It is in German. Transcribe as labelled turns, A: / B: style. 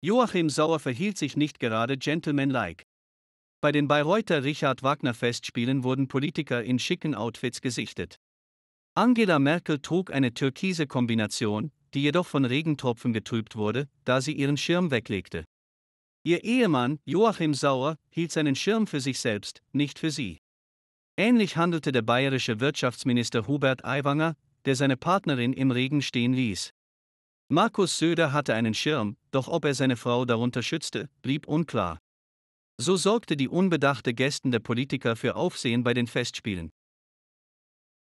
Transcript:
A: Joachim Sauer verhielt sich nicht gerade gentlemanlike. Bei den Bayreuther Richard Wagner Festspielen wurden Politiker in schicken Outfits gesichtet. Angela Merkel trug eine türkise Kombination, die jedoch von Regentropfen getrübt wurde, da sie ihren Schirm weglegte. Ihr Ehemann, Joachim Sauer, hielt seinen Schirm für sich selbst, nicht für sie. Ähnlich handelte der bayerische Wirtschaftsminister Hubert Aiwanger, der seine Partnerin im Regen stehen ließ. Markus Söder hatte einen Schirm, doch ob er seine Frau darunter schützte, blieb unklar. So sorgte die unbedachte Gästen der Politiker für Aufsehen bei den Festspielen.